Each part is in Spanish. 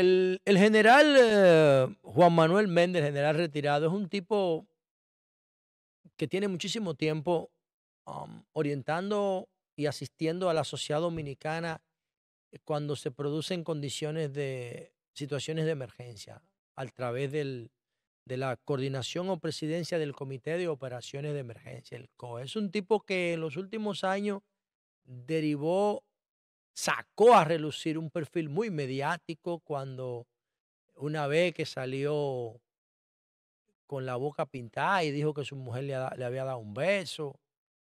El, general eh, Juan Manuel Méndez, general retirado, es un tipo que tiene muchísimo tiempo um, orientando y asistiendo a la sociedad dominicana cuando se producen condiciones de situaciones de emergencia a través de la coordinación o presidencia del Comité de Operaciones de Emergencia, el COE. Es un tipo que en los últimos años derivó sacó a relucir un perfil muy mediático cuando una vez que salió con la boca pintada y dijo que su mujer le, había dado un beso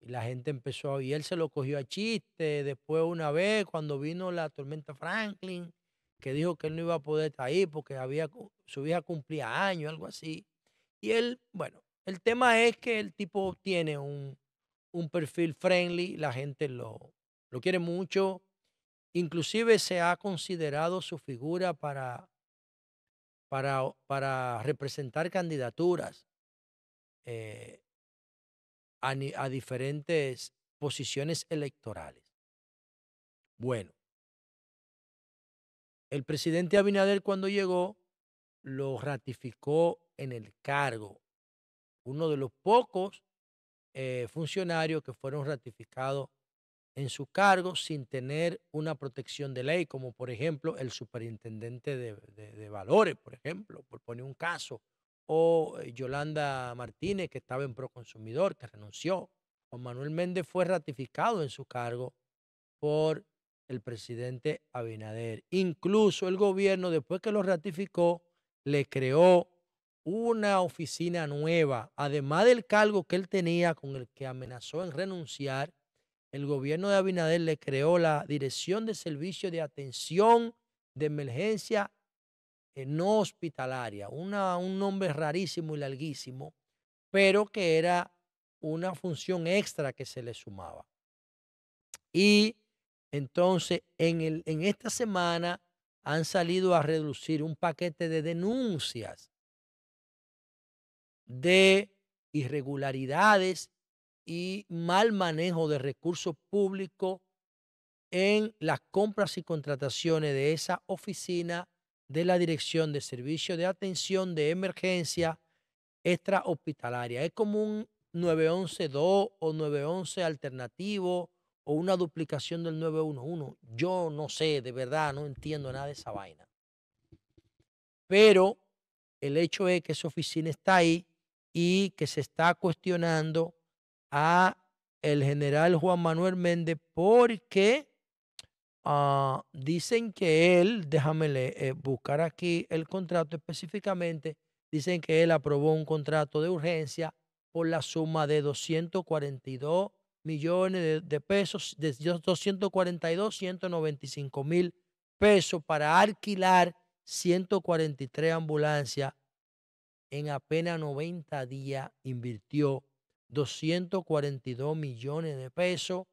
y la gente empezó y él se lo cogió a chiste. Después una vez cuando vino la tormenta Franklin que dijo que él no iba a poder estar ahí porque había, su hija cumplía años, algo así. Y él, bueno, el tema es que el tipo tiene un, un perfil friendly, la gente lo, lo quiere mucho, Inclusive se ha considerado su figura para, para, para representar candidaturas eh, a, diferentes posiciones electorales. Bueno, el presidente Abinader cuando llegó lo ratificó en el cargo, uno de los pocos eh, funcionarios que fueron ratificados en su cargo sin tener una protección de ley, como por ejemplo el superintendente de, valores, por ejemplo, por poner un caso, o eh, Yolanda Martínez, que estaba en Proconsumidor, que renunció. Juan Manuel Méndez fue ratificado en su cargo por el presidente Abinader. Incluso el gobierno, después que lo ratificó, le creó una oficina nueva, además del cargo que él tenía con el que amenazó en renunciar, el gobierno de Abinader le creó la Dirección de Servicio de Atención de Emergencia No Hospitalaria, un nombre rarísimo y larguísimo, pero que era una función extra que se le sumaba. Y entonces, en, en esta semana han salido a reducir un paquete de denuncias de irregularidades y mal manejo de recursos públicos en las compras y contrataciones de esa oficina de la Dirección de Servicio de Atención de Emergencia Extrahospitalaria. Es como un 911-2 o 911 alternativo o una duplicación del 911. Yo no sé, de verdad, no entiendo nada de esa vaina. Pero el hecho es que esa oficina está ahí y que se está cuestionando a el general Juan Manuel Méndez porque ah, dicen que él, déjame eh, buscar aquí el contrato específicamente, dicen que él aprobó un contrato de urgencia por la suma de 242 millones de, de pesos, de 242, 195 mil pesos para alquilar 143 ambulancias en apenas 90 días invirtió 242 millones de pesos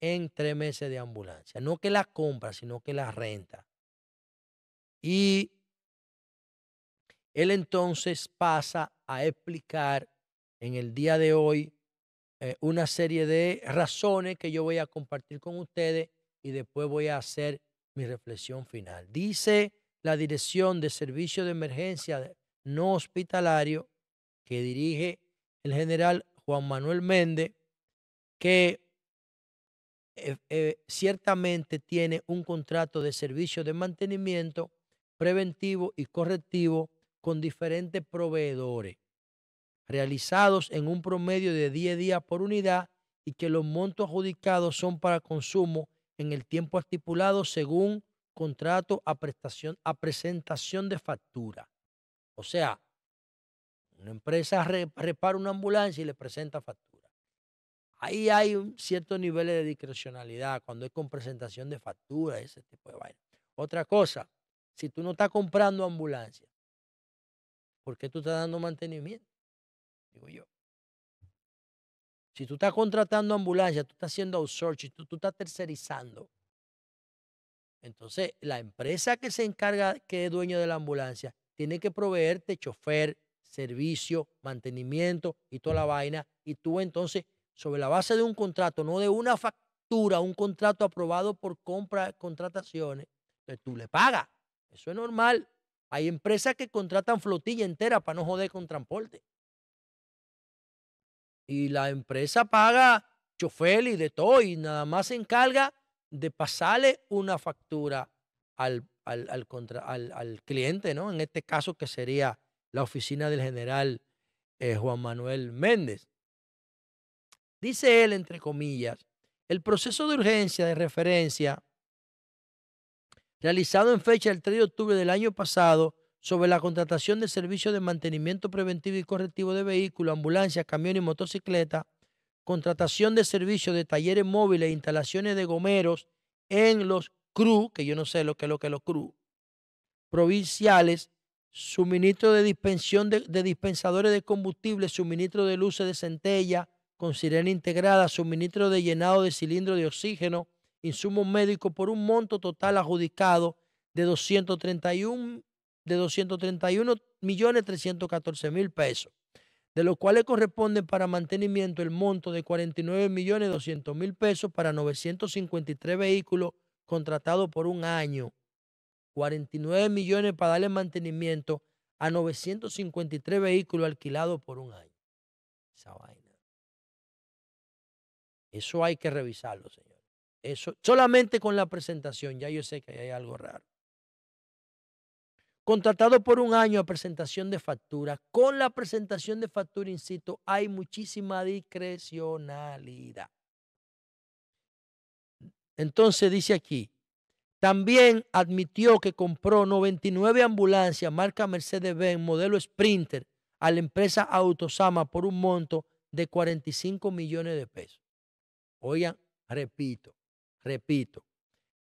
en tres meses de ambulancia. No que la compra, sino que la renta. Y él entonces pasa a explicar en el día de hoy eh, una serie de razones que yo voy a compartir con ustedes y después voy a hacer mi reflexión final. Dice la Dirección de Servicio de Emergencia No Hospitalario que dirige el general Juan Manuel Méndez, que eh, eh, ciertamente tiene un contrato de servicio de mantenimiento preventivo y correctivo con diferentes proveedores, realizados en un promedio de 10 días por unidad y que los montos adjudicados son para consumo en el tiempo estipulado según contrato a, prestación, a presentación de factura. O sea, una empresa repara una ambulancia y le presenta factura. Ahí hay un cierto nivel de discrecionalidad cuando es con presentación de factura, ese tipo de vaina. Otra cosa, si tú no estás comprando ambulancia, ¿por qué tú estás dando mantenimiento? Digo yo. Si tú estás contratando ambulancia, tú estás haciendo outsourcing, tú, tú estás tercerizando. Entonces, la empresa que se encarga, que es dueño de la ambulancia, tiene que proveerte chofer, servicio, mantenimiento y toda la vaina. Y tú entonces, sobre la base de un contrato, no de una factura, un contrato aprobado por compra, contrataciones, que tú le pagas. Eso es normal. Hay empresas que contratan flotilla entera para no joder con transporte. Y la empresa paga chofer y de todo y nada más se encarga de pasarle una factura al, al, al cliente, ¿no? En este caso que sería la oficina del general eh, Juan Manuel Méndez. Dice él, entre comillas, el proceso de urgencia de referencia realizado en fecha del 3 de octubre del año pasado sobre la contratación de servicios de mantenimiento preventivo y correctivo de vehículos, ambulancias, camiones y motocicletas, contratación de servicios de talleres móviles e instalaciones de gomeros en los CRU, que yo no sé lo que es lo que los CRU, provinciales suministro de dispensión de, dispensadores de combustible, suministro de luces de centella con sirena integrada, suministro de llenado de cilindro de oxígeno, insumos médicos por un monto total adjudicado de 231 de millones pesos, de los cuales corresponde para mantenimiento el monto de 49.200.000 millones mil pesos para 953 vehículos contratados por un año 49 millones para darle mantenimiento a 953 vehículos alquilados por un año. Esa vaina. Eso hay que revisarlo, señor. Eso, solamente con la presentación, ya yo sé que hay algo raro. Contratado por un año a presentación de factura. Con la presentación de factura, insisto, hay muchísima discrecionalidad. Entonces dice aquí, también admitió que compró 99 ambulancias marca Mercedes-Benz modelo Sprinter a la empresa Autosama por un monto de 45 millones de pesos. Oigan, repito, repito,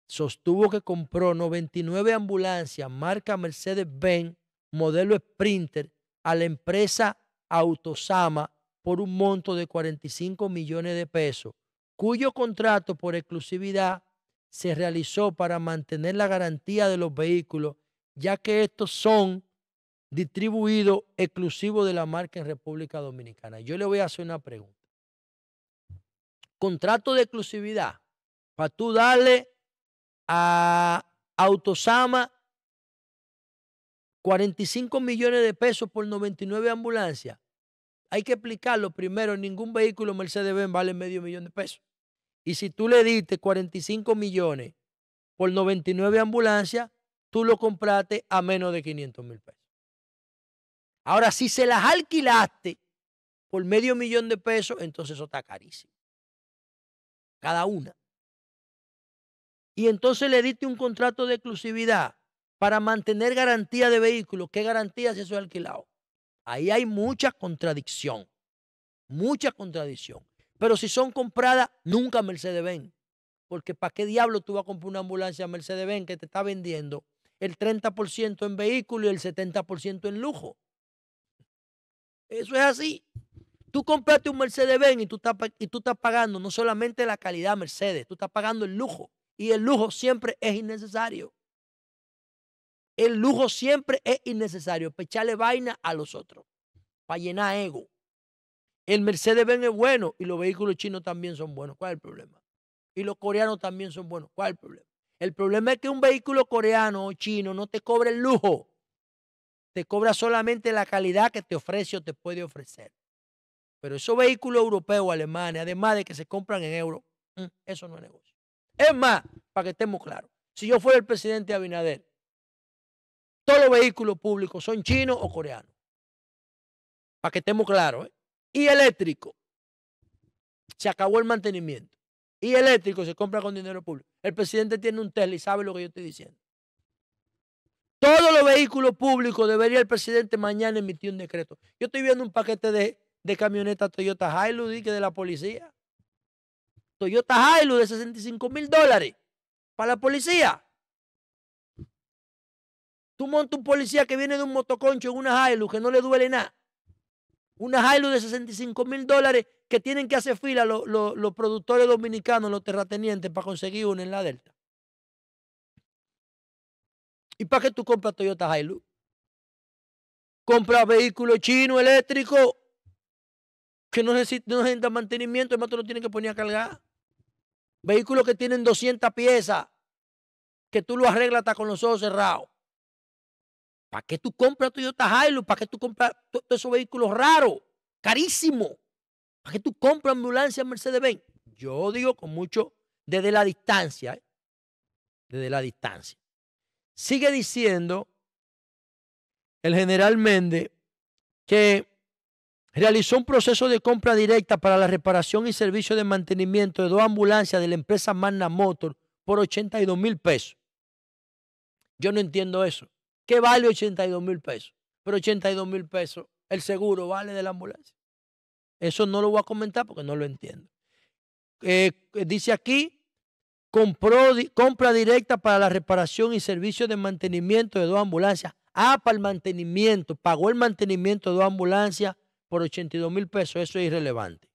sostuvo que compró 99 ambulancias marca Mercedes-Benz modelo Sprinter a la empresa Autosama por un monto de 45 millones de pesos, cuyo contrato por exclusividad se realizó para mantener la garantía de los vehículos, ya que estos son distribuidos exclusivos de la marca en República Dominicana. Yo le voy a hacer una pregunta. Contrato de exclusividad para tú darle a Autosama 45 millones de pesos por 99 ambulancias. Hay que explicarlo primero, ningún vehículo Mercedes-Benz vale medio millón de pesos. Y si tú le diste 45 millones por 99 ambulancias, tú lo compraste a menos de 500 mil pesos. Ahora, si se las alquilaste por medio millón de pesos, entonces eso está carísimo. Cada una. Y entonces le diste un contrato de exclusividad para mantener garantía de vehículos. ¿Qué garantía si eso es alquilado? Ahí hay mucha contradicción. Mucha contradicción. Pero si son compradas, nunca Mercedes-Benz. Porque ¿para qué diablo tú vas a comprar una ambulancia Mercedes-Benz que te está vendiendo el 30% en vehículo y el 70% en lujo? Eso es así. Tú compraste un Mercedes-Benz y, tú estás, y tú estás pagando no solamente la calidad Mercedes, tú estás pagando el lujo. Y el lujo siempre es innecesario. El lujo siempre es innecesario. Pecharle vaina a los otros. Para llenar ego. El Mercedes-Benz es bueno y los vehículos chinos también son buenos. ¿Cuál es el problema? Y los coreanos también son buenos. ¿Cuál es el problema? El problema es que un vehículo coreano o chino no te cobra el lujo. Te cobra solamente la calidad que te ofrece o te puede ofrecer. Pero esos vehículos europeos, alemanes, además de que se compran en euros, mm, eso no es negocio. Es más, para que estemos claros, si yo fuera el presidente Abinader, todos los vehículos públicos son chinos o coreanos. Para que estemos claros, ¿eh? Y eléctrico. Se acabó el mantenimiento. Y eléctrico se compra con dinero público. El presidente tiene un Tesla y sabe lo que yo estoy diciendo. Todos los vehículos públicos debería el presidente mañana emitir un decreto. Yo estoy viendo un paquete de, de camionetas Toyota Hilux que de la policía. Toyota Hilux de 65 mil dólares para la policía. Tú montas un policía que viene de un motoconcho en una Hilux que no le duele nada. Una Hilux de 65 mil dólares que tienen que hacer fila los, los, productores dominicanos, los terratenientes, para conseguir uno en la Delta. ¿Y para qué tú compras Toyota Hilux? Compras vehículos chinos, eléctricos, que no necesitan, no mantenimiento, además tú no tienes que poner a cargar. Vehículos que tienen 200 piezas, que tú lo arreglas hasta con los ojos cerrados. ¿Para qué tú compras Toyota Hilux? ¿Para qué tú compras todos esos vehículos raros, carísimos? ¿Para qué tú compras ambulancia Mercedes-Benz? Yo digo con mucho, desde la distancia, ¿eh? desde la distancia. Sigue diciendo el general Méndez que realizó un proceso de compra directa para la reparación y servicio de mantenimiento de dos ambulancias de la empresa Magna Motor por 82 mil pesos. Yo no entiendo eso que vale 82 mil pesos. Pero 82 mil pesos, el seguro vale de la ambulancia. Eso no lo voy a comentar porque no lo entiendo. Eh, dice aquí, compra directa para la reparación y servicio de mantenimiento de dos ambulancias. Ah, para el mantenimiento, pagó el mantenimiento de dos ambulancias por 82 mil pesos, eso es irrelevante.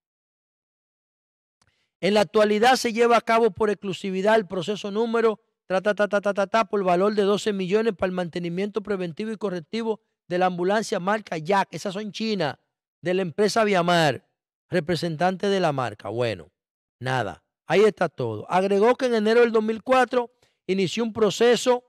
En la actualidad se lleva a cabo por exclusividad el proceso número trata ta, ta, ta, ta, ta, por valor de 12 millones para el mantenimiento preventivo y correctivo de la ambulancia marca Jack. Esas son chinas, de la empresa Viamar, representante de la marca. Bueno, nada, ahí está todo. Agregó que en enero del 2004 inició un proceso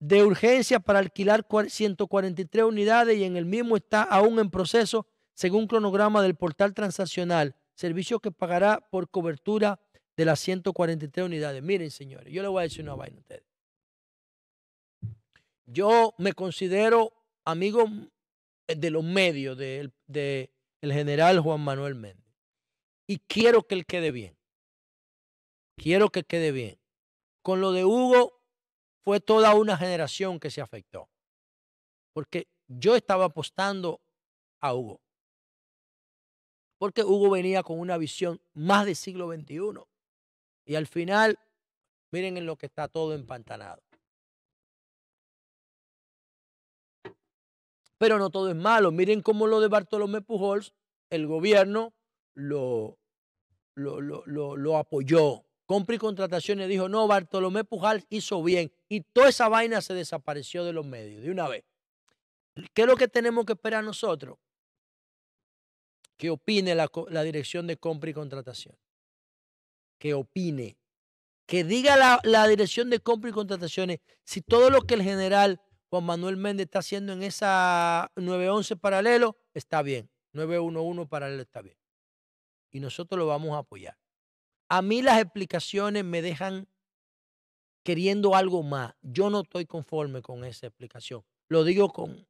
de urgencia para alquilar 143 unidades y en el mismo está aún en proceso según cronograma del portal transaccional, servicio que pagará por cobertura de las 143 unidades. Miren, señores, yo le voy a decir una vaina a ustedes. Yo me considero amigo eh, de los medios del de, el general Juan Manuel Méndez. Y quiero que él quede bien. Quiero que quede bien. Con lo de Hugo fue toda una generación que se afectó. Porque yo estaba apostando a Hugo. Porque Hugo venía con una visión más del siglo XXI. Y al final, miren en lo que está todo empantanado. Pero no todo es malo. Miren cómo lo de Bartolomé Pujols, el gobierno lo, lo, apoyó. Compra y contrataciones dijo, no, Bartolomé Pujols hizo bien. Y toda esa vaina se desapareció de los medios de una vez. ¿Qué es lo que tenemos que esperar nosotros? Que opine la, la dirección de compra y contratación que opine, que diga la, dirección de compra y contrataciones si todo lo que el general Juan Manuel Méndez está haciendo en esa 911 paralelo está bien, 911 paralelo está bien. Y nosotros lo vamos a apoyar. A mí las explicaciones me dejan queriendo algo más. Yo no estoy conforme con esa explicación. Lo digo con,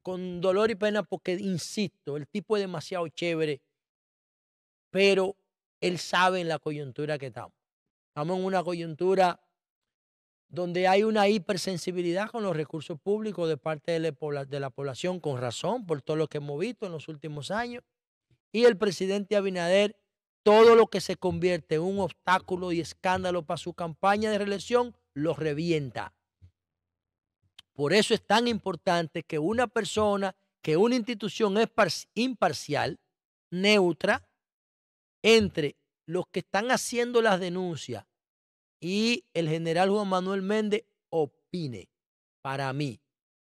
con dolor y pena porque, insisto, el tipo es demasiado chévere, pero él sabe en la coyuntura que estamos. Estamos en una coyuntura donde hay una hipersensibilidad con los recursos públicos de parte de la, población, con razón, por todo lo que hemos visto en los últimos años. Y el presidente Abinader, todo lo que se convierte en un obstáculo y escándalo para su campaña de reelección, lo revienta. Por eso es tan importante que una persona, que una institución es imparcial, neutra, entre los que están haciendo las denuncias y el general Juan Manuel Méndez opine. Para mí,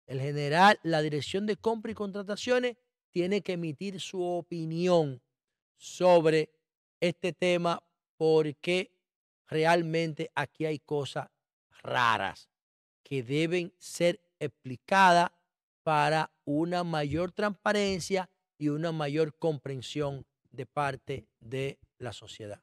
el general, la dirección de compra y contrataciones tiene que emitir su opinión sobre este tema porque realmente aquí hay cosas raras que deben ser explicadas para una mayor transparencia y una mayor comprensión de parte de la sociedad.